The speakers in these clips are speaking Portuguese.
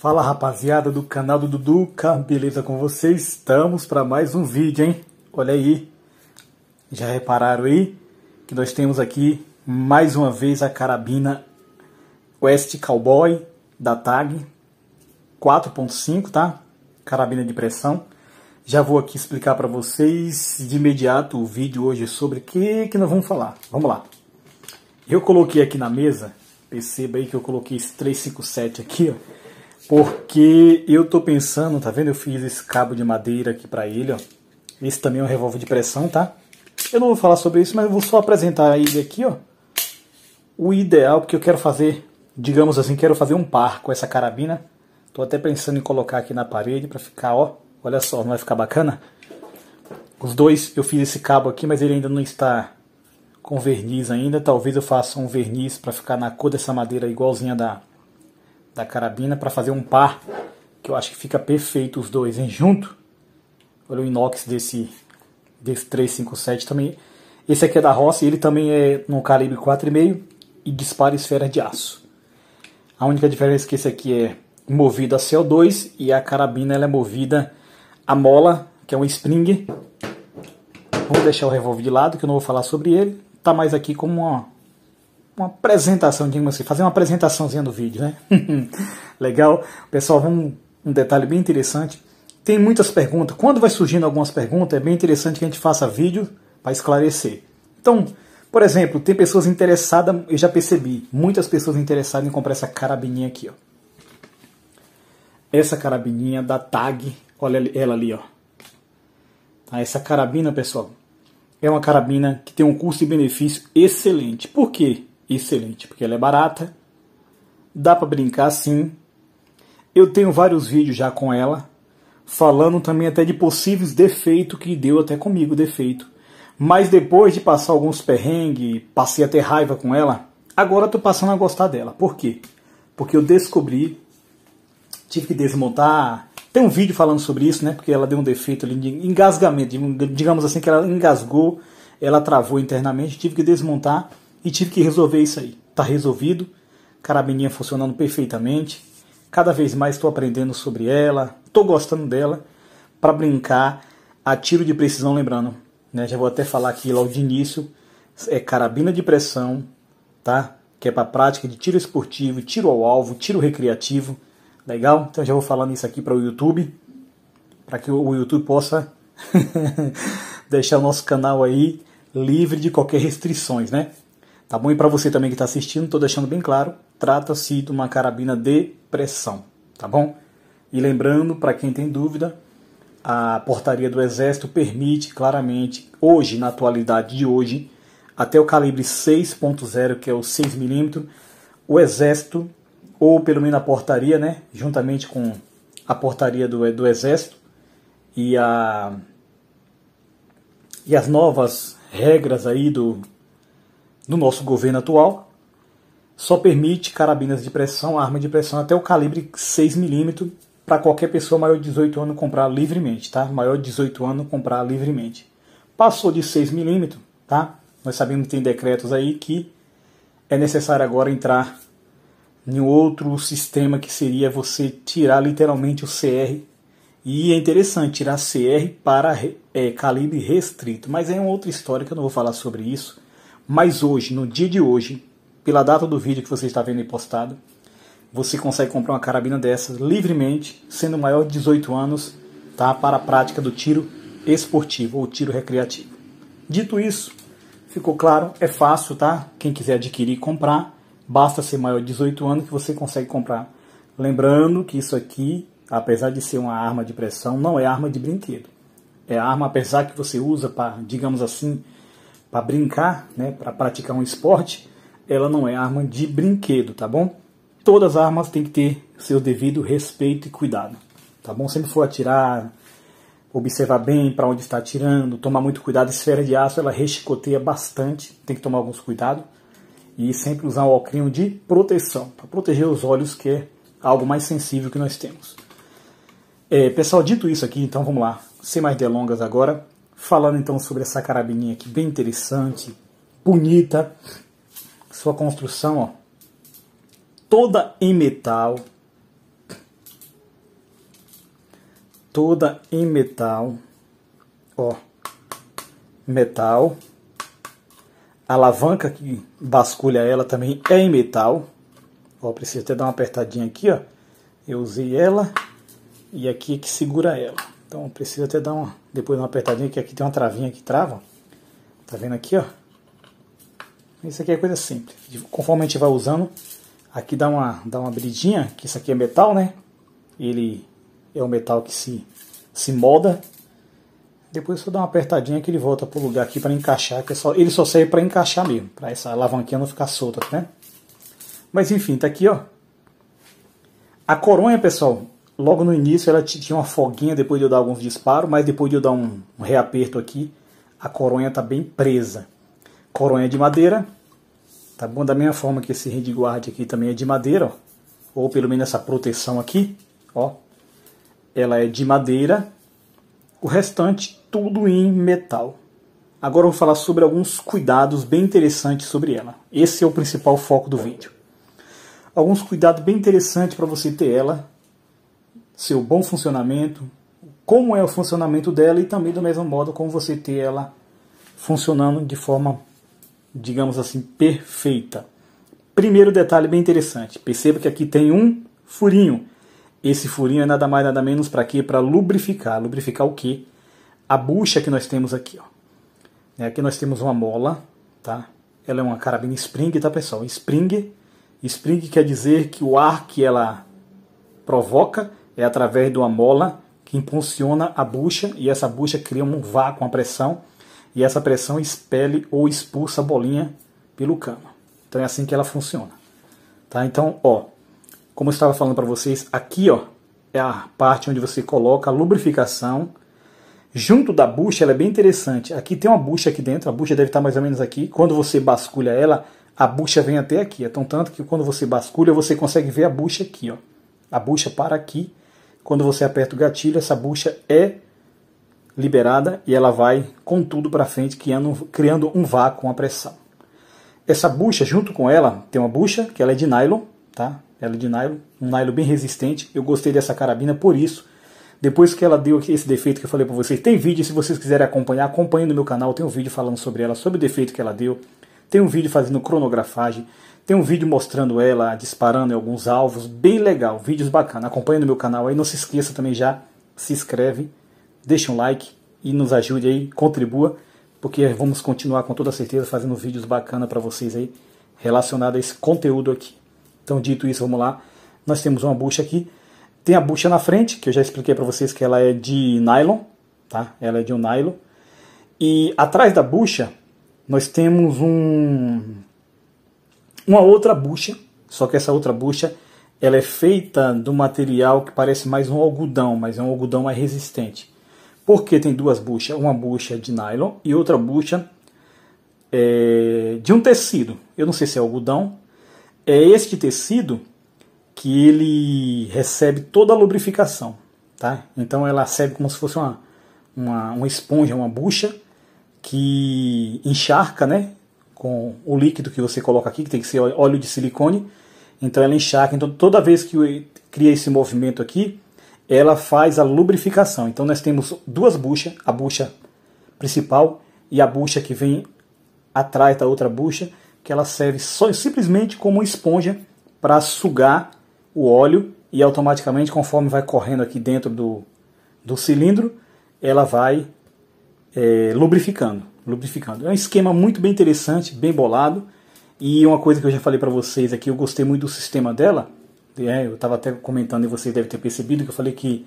Fala rapaziada do canal do Duduca, beleza com vocês? Estamos para mais um vídeo, hein? Olha aí, já repararam aí que nós temos aqui mais uma vez a carabina West Cowboy da TAG 4.5, tá? Carabina de pressão. Já vou aqui explicar para vocês de imediato o vídeo hoje sobre o que, que nós vamos falar. Vamos lá. Eu coloquei aqui na mesa, perceba aí que eu coloquei esse 357 aqui, ó porque eu tô pensando, tá vendo? Eu fiz esse cabo de madeira aqui para ele, ó. Esse também é um revólver de pressão, tá? Eu não vou falar sobre isso, mas eu vou só apresentar ele aqui, ó. O ideal, porque eu quero fazer, digamos assim, quero fazer um par com essa carabina. Tô até pensando em colocar aqui na parede para ficar, ó. Olha só, não vai ficar bacana? Os dois, eu fiz esse cabo aqui, mas ele ainda não está com verniz ainda. Talvez eu faça um verniz para ficar na cor dessa madeira igualzinha da da carabina para fazer um par, que eu acho que fica perfeito os dois em junto. Olha o inox desse, desse 357 também. Esse aqui é da Rossi, ele também é no calibre 4,5 e dispara esferas de aço. A única diferença é que esse aqui é movido a CO2 e a carabina ela é movida a mola, que é um spring. Vou deixar o revólver de lado, que eu não vou falar sobre ele. Tá mais aqui como uma uma apresentação, digamos assim, fazer uma apresentaçãozinha do vídeo, né? Legal. Pessoal, vamos, um detalhe bem interessante. Tem muitas perguntas. Quando vai surgindo algumas perguntas, é bem interessante que a gente faça vídeo para esclarecer. Então, por exemplo, tem pessoas interessadas, eu já percebi, muitas pessoas interessadas em comprar essa carabininha aqui, ó. Essa carabininha da TAG, olha ela ali, ó. Tá, essa carabina, pessoal, é uma carabina que tem um custo e benefício excelente. Por quê? excelente, porque ela é barata, dá para brincar sim. Eu tenho vários vídeos já com ela, falando também até de possíveis defeitos que deu até comigo defeito. Mas depois de passar alguns perrengues, passei até raiva com ela, agora estou passando a gostar dela. Por quê? Porque eu descobri, tive que desmontar. Tem um vídeo falando sobre isso, né? Porque ela deu um defeito ali de engasgamento, digamos assim, que ela engasgou, ela travou internamente, tive que desmontar e tive que resolver isso aí. Tá resolvido, carabininha funcionando perfeitamente. Cada vez mais estou aprendendo sobre ela, estou gostando dela para brincar a tiro de precisão, lembrando, né? Já vou até falar aqui logo de início, é carabina de pressão, tá? Que é para prática de tiro esportivo, tiro ao alvo, tiro recreativo, legal? Então já vou falando isso aqui para o YouTube, para que o YouTube possa deixar o nosso canal aí livre de qualquer restrições, né? Tá bom? E para você também que está assistindo, estou deixando bem claro, trata-se de uma carabina de pressão, tá bom? E lembrando, para quem tem dúvida, a portaria do Exército permite claramente, hoje, na atualidade de hoje, até o calibre 6.0, que é o 6mm, o Exército, ou pelo menos a portaria, né, juntamente com a portaria do, do Exército e, a, e as novas regras aí do, no nosso governo atual, só permite carabinas de pressão, arma de pressão até o calibre 6mm para qualquer pessoa maior de 18 anos comprar livremente, tá? Maior de 18 anos comprar livremente. Passou de 6mm, tá? Nós sabemos que tem decretos aí que é necessário agora entrar em outro sistema que seria você tirar literalmente o CR. E é interessante tirar CR para é, calibre restrito, mas é uma outra história que eu não vou falar sobre isso. Mas hoje, no dia de hoje, pela data do vídeo que você está vendo aí postado, você consegue comprar uma carabina dessas livremente, sendo maior de 18 anos, tá? Para a prática do tiro esportivo ou tiro recreativo. Dito isso, ficou claro, é fácil, tá? Quem quiser adquirir e comprar, basta ser maior de 18 anos que você consegue comprar. Lembrando que isso aqui, apesar de ser uma arma de pressão, não é arma de brinquedo. É arma, apesar que você usa para, digamos assim, para brincar, né, para praticar um esporte, ela não é arma de brinquedo, tá bom? Todas as armas têm que ter seu devido respeito e cuidado, tá bom? Sempre for atirar, observar bem para onde está atirando, tomar muito cuidado. esfera de aço ela rechicoteia bastante, tem que tomar alguns cuidados. E sempre usar um alcrinho de proteção, para proteger os olhos, que é algo mais sensível que nós temos. É, pessoal, dito isso aqui, então vamos lá. Sem mais delongas agora, falando então sobre essa carabininha aqui, bem interessante, bonita, sua construção, ó, toda em metal, toda em metal, ó, metal, a alavanca que basculha ela também é em metal, ó, preciso até dar uma apertadinha aqui, ó, eu usei ela e aqui é que segura ela. Então precisa até dar uma, depois uma apertadinha, que aqui tem uma travinha que trava. Tá vendo aqui, ó? Isso aqui é coisa simples. Conforme a gente vai usando, aqui dá uma, dá uma bridinha que isso aqui é metal, né? Ele é o um metal que se, se molda. Depois só dá uma apertadinha que ele volta pro lugar aqui para encaixar, que é só, ele só serve para encaixar mesmo, para essa alavanquinha não ficar solta, né? Mas enfim, tá aqui, ó. A coronha, pessoal, Logo no início ela tinha uma foguinha depois de eu dar alguns disparos, mas depois de eu dar um, um reaperto aqui, a coronha está bem presa. Coronha de madeira, tá bom? Da mesma forma que esse redguard aqui também é de madeira, ó, ou pelo menos essa proteção aqui, ó, ela é de madeira, o restante tudo em metal. Agora eu vou falar sobre alguns cuidados bem interessantes sobre ela. Esse é o principal foco do vídeo. Alguns cuidados bem interessantes para você ter ela seu bom funcionamento, como é o funcionamento dela e também do mesmo modo como você ter ela funcionando de forma, digamos assim, perfeita. Primeiro detalhe bem interessante, perceba que aqui tem um furinho. Esse furinho é nada mais nada menos para quê? Para lubrificar. Lubrificar o quê? A bucha que nós temos aqui, ó. É, aqui nós temos uma mola, tá? Ela é uma carabina spring, tá pessoal? Spring, spring quer dizer que o ar que ela provoca é através de uma mola que impulsiona a bucha e essa bucha cria um vácuo, uma pressão, e essa pressão expele ou expulsa a bolinha pelo cano. Então é assim que ela funciona. Tá? Então, ó, como eu estava falando para vocês, aqui ó, é a parte onde você coloca a lubrificação. Junto da bucha, ela é bem interessante. Aqui tem uma bucha aqui dentro, a bucha deve estar mais ou menos aqui. Quando você basculha ela, a bucha vem até aqui. Então, tanto que quando você basculha, você consegue ver a bucha aqui. Ó. A bucha para aqui quando você aperta o gatilho, essa bucha é liberada e ela vai com tudo para frente, criando um vácuo, a pressão. Essa bucha, junto com ela, tem uma bucha que ela é de nylon, tá? Ela é de nylon, um nylon bem resistente. Eu gostei dessa carabina por isso. Depois que ela deu esse defeito que eu falei para vocês, tem vídeo, se vocês quiserem acompanhar, acompanhe no meu canal, tem um vídeo falando sobre ela, sobre o defeito que ela deu, tem um vídeo fazendo cronografagem. Tem um vídeo mostrando ela disparando em alguns alvos. Bem legal. Vídeos bacana. Acompanhe no meu canal aí. Não se esqueça também já. Se inscreve. Deixa um like. E nos ajude aí. Contribua. Porque vamos continuar com toda certeza fazendo vídeos bacana para vocês aí. Relacionado a esse conteúdo aqui. Então dito isso, vamos lá. Nós temos uma bucha aqui. Tem a bucha na frente, que eu já expliquei para vocês que ela é de nylon, tá? Ela é de um nylon. E atrás da bucha nós temos um, uma outra bucha, só que essa outra bucha ela é feita do material que parece mais um algodão, mas é um algodão mais resistente. Porque tem duas buchas, uma bucha de nylon e outra bucha é, de um tecido. Eu não sei se é algodão. É este tecido que ele recebe toda a lubrificação, tá? Então ela serve como se fosse uma, uma, uma esponja, uma bucha que encharca, né? Com o líquido que você coloca aqui, que tem que ser óleo de silicone. Então ela encharca. Então toda vez que cria esse movimento aqui, ela faz a lubrificação. Então nós temos duas buchas, a bucha principal e a bucha que vem atrás da outra bucha, que ela serve só, simplesmente como esponja para sugar o óleo e automaticamente, conforme vai correndo aqui dentro do, do cilindro, ela vai é, lubrificando, lubrificando. É um esquema muito bem interessante, bem bolado. E uma coisa que eu já falei para vocês aqui, é eu gostei muito do sistema dela. É, eu estava até comentando e vocês devem ter percebido que eu falei que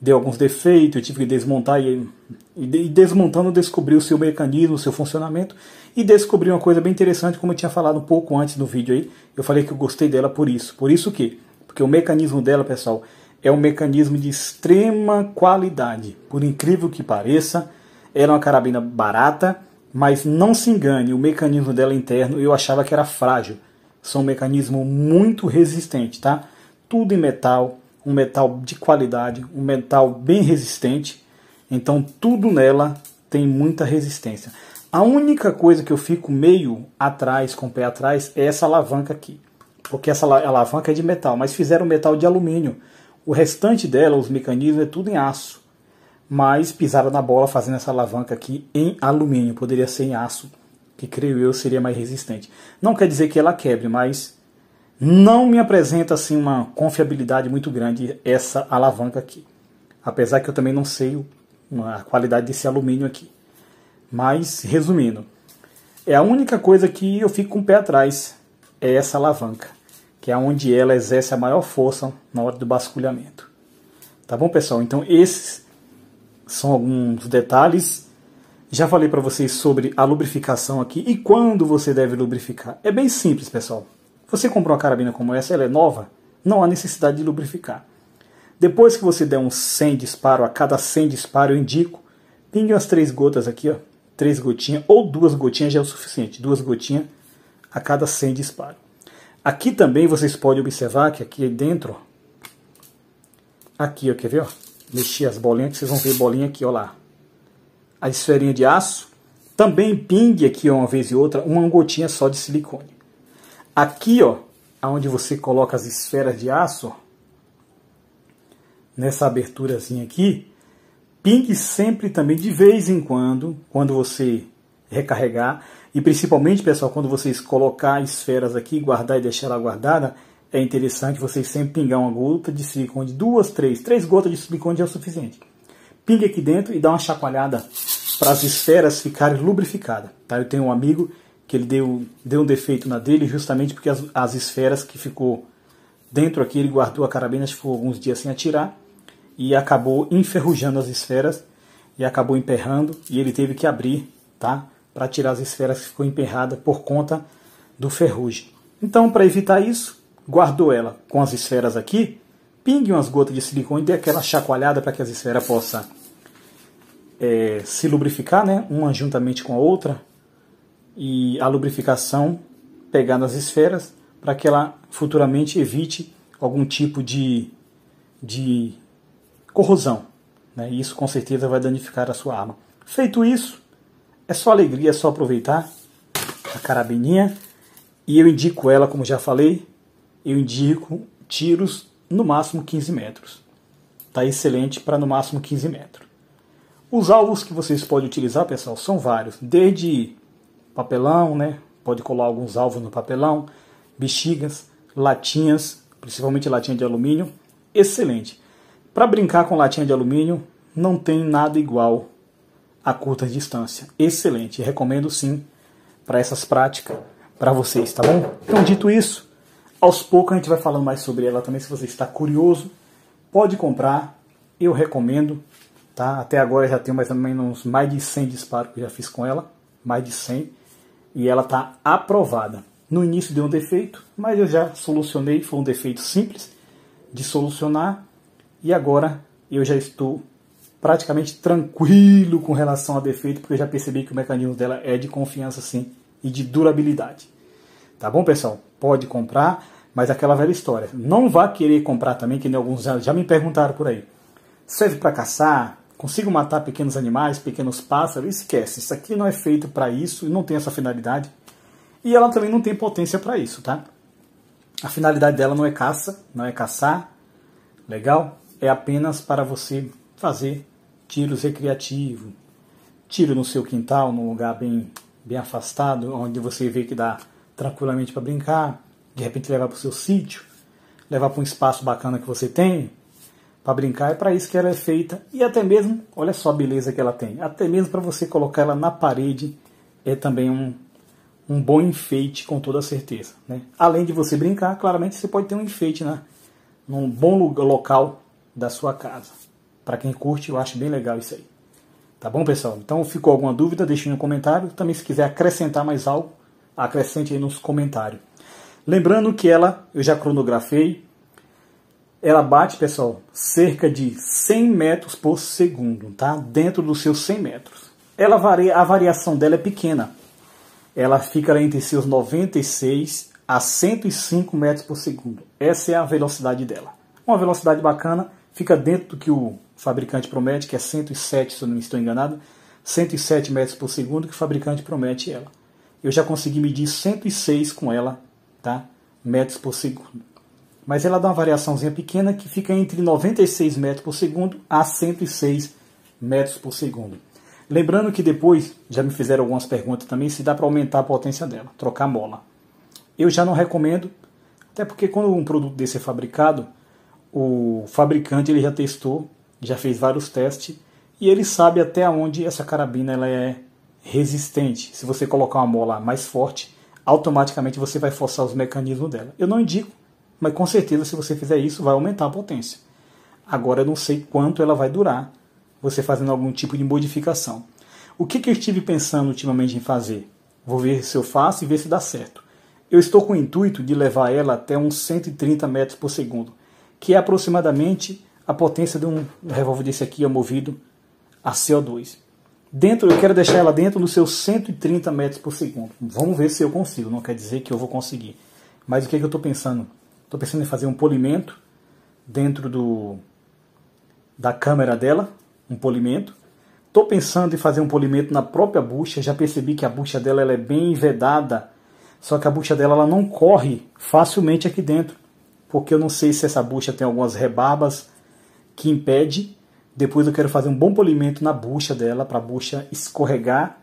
deu alguns defeitos, eu tive que desmontar e, e desmontando descobri o seu mecanismo, o seu funcionamento e descobri uma coisa bem interessante, como eu tinha falado um pouco antes no vídeo aí. Eu falei que eu gostei dela por isso. Por isso que, porque o mecanismo dela, pessoal, é um mecanismo de extrema qualidade. Por incrível que pareça, era uma carabina barata, mas não se engane, o mecanismo dela interno eu achava que era frágil. São um mecanismo muito resistente, tá? Tudo em metal, um metal de qualidade, um metal bem resistente. Então tudo nela tem muita resistência. A única coisa que eu fico meio atrás, com o pé atrás, é essa alavanca aqui. Porque essa alavanca é de metal, mas fizeram metal de alumínio. O restante dela, os mecanismos, é tudo em aço mas pisaram na bola fazendo essa alavanca aqui em alumínio, poderia ser em aço, que creio eu seria mais resistente. Não quer dizer que ela quebre, mas não me apresenta assim uma confiabilidade muito grande essa alavanca aqui. Apesar que eu também não sei a qualidade desse alumínio aqui. Mas resumindo, é a única coisa que eu fico com o pé atrás é essa alavanca, que é onde ela exerce a maior força na hora do basculhamento. Tá bom, pessoal? Então esses são alguns detalhes. Já falei para vocês sobre a lubrificação aqui e quando você deve lubrificar. É bem simples, pessoal. Você comprou uma carabina como essa, ela é nova, não há necessidade de lubrificar. Depois que você der um 100 disparo a cada 100 disparo, eu indico, pingue umas três gotas aqui, ó, três gotinhas ou duas gotinhas já é o suficiente, duas gotinhas a cada 100 disparo. Aqui também vocês podem observar que aqui dentro, aqui, ó, quer ver? Ó, mexer as bolinhas, que vocês vão ver bolinha aqui, ó lá. A esferinha de aço, também pingue aqui uma vez e outra uma gotinha só de silicone. Aqui, ó, aonde você coloca as esferas de aço, nessa aberturazinha aqui, pingue sempre também de vez em quando, quando você recarregar, e principalmente, pessoal, quando vocês colocar esferas aqui, guardar e deixar ela guardada, é interessante vocês sempre pingar uma gota de silicone, duas, três, três gotas de silicone já é o suficiente. Pingue aqui dentro e dá uma chacoalhada para as esferas ficarem lubrificadas. Tá? Eu tenho um amigo que ele deu, deu um defeito na dele justamente porque as, as esferas que ficou dentro aqui, ele guardou a carabina, ficou alguns dias sem atirar e acabou enferrujando as esferas e acabou emperrando e ele teve que abrir, tá? Para tirar as esferas que ficou emperrada por conta do ferrugem. Então, para evitar isso, guardou ela com as esferas aqui, pingue umas gotas de silicone e dê aquela chacoalhada para que as esferas possam é, se lubrificar, né? uma juntamente com a outra, e a lubrificação pegar nas esferas para que ela futuramente evite algum tipo de, de corrosão. Né? E isso com certeza vai danificar a sua arma. Feito isso, é só alegria, é só aproveitar a carabininha. E eu indico ela, como já falei, eu indico tiros no máximo 15 metros. Está excelente para no máximo 15 metros. Os alvos que vocês podem utilizar, pessoal, são vários. Desde papelão, né? Pode colar alguns alvos no papelão, bexigas, latinhas, principalmente latinha de alumínio. Excelente. Para brincar com latinha de alumínio, não tem nada igual a curta distância. Excelente. Recomendo sim para essas práticas para vocês, tá bom? Então, dito isso, aos poucos a gente vai falando mais sobre ela também. Se você está curioso, pode comprar. Eu recomendo. Tá? Até agora já tenho mais ou menos mais de 100 disparos que eu já fiz com ela. Mais de 100. E ela está aprovada. No início deu um defeito, mas eu já solucionei. Foi um defeito simples de solucionar. E agora eu já estou praticamente tranquilo com relação a defeito, porque eu já percebi que o mecanismo dela é de confiança sim e de durabilidade. Tá bom, pessoal? Pode comprar, mas aquela velha história. Não vá querer comprar também, que nem alguns já me perguntaram por aí. Serve para caçar? Consigo matar pequenos animais, pequenos pássaros? Esquece, isso aqui não é feito para isso, não tem essa finalidade. E ela também não tem potência para isso, tá? A finalidade dela não é caça, não é caçar, legal? É apenas para você fazer tiros recreativos. Tiro no seu quintal, num lugar bem, bem afastado, onde você vê que dá tranquilamente para brincar, de repente levar para o seu sítio, levar para um espaço bacana que você tem para brincar, é para isso que ela é feita e até mesmo, olha só a beleza que ela tem, até mesmo para você colocar ela na parede é também um, um bom enfeite com toda certeza. Né? Além de você brincar, claramente você pode ter um enfeite né? num bom lugar, local da sua casa. Para quem curte, eu acho bem legal isso aí. Tá bom, pessoal? Então, ficou alguma dúvida, deixe no comentário. Também, se quiser acrescentar mais algo, acrescente aí nos comentários. Lembrando que ela, eu já cronografei, ela bate, pessoal, cerca de 100 metros por segundo, tá? Dentro dos seus 100 metros. Ela varia, a variação dela é pequena. Ela fica entre seus 96 a 105 metros por segundo. Essa é a velocidade dela. Uma velocidade bacana, fica dentro do que o fabricante promete, que é 107, se eu não estou enganado, 107 metros por segundo que o fabricante promete ela eu já consegui medir 106 com ela, tá? Metros por segundo. Mas ela dá uma variaçãozinha pequena que fica entre 96 metros por segundo a 106 metros por segundo. Lembrando que depois, já me fizeram algumas perguntas também, se dá para aumentar a potência dela, trocar a mola. Eu já não recomendo, até porque quando um produto desse é fabricado, o fabricante ele já testou, já fez vários testes, e ele sabe até onde essa carabina ela é resistente, se você colocar uma mola mais forte, automaticamente você vai forçar os mecanismos dela. Eu não indico, mas com certeza se você fizer isso vai aumentar a potência. Agora eu não sei quanto ela vai durar, você fazendo algum tipo de modificação. O que, que eu estive pensando ultimamente em fazer? Vou ver se eu faço e ver se dá certo. Eu estou com o intuito de levar ela até uns 130 metros por segundo, que é aproximadamente a potência de um revólver desse aqui movido a CO2. Dentro, eu quero deixar ela dentro dos seus 130 metros por segundo. Vamos ver se eu consigo, não quer dizer que eu vou conseguir. Mas o que, é que eu estou pensando? Estou pensando em fazer um polimento dentro do, da câmera dela, um polimento. Estou pensando em fazer um polimento na própria bucha, já percebi que a bucha dela ela é bem vedada, só que a bucha dela ela não corre facilmente aqui dentro, porque eu não sei se essa bucha tem algumas rebarbas que impede depois eu quero fazer um bom polimento na bucha dela, para a bucha escorregar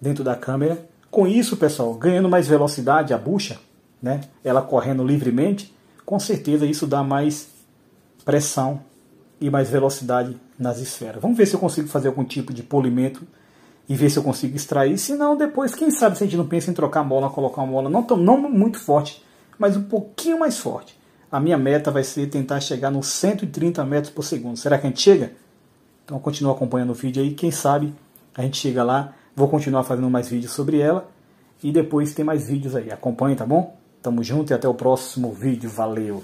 dentro da câmera. Com isso, pessoal, ganhando mais velocidade a bucha, né? ela correndo livremente, com certeza isso dá mais pressão e mais velocidade nas esferas. Vamos ver se eu consigo fazer algum tipo de polimento e ver se eu consigo extrair. Se não, depois, quem sabe se a gente não pensa em trocar a mola, colocar uma mola não, tão, não muito forte, mas um pouquinho mais forte a minha meta vai ser tentar chegar nos 130 metros por segundo. Será que a gente chega? Então continua acompanhando o vídeo aí, quem sabe a gente chega lá. Vou continuar fazendo mais vídeos sobre ela e depois tem mais vídeos aí. Acompanhe, tá bom? Tamo junto e até o próximo vídeo. Valeu!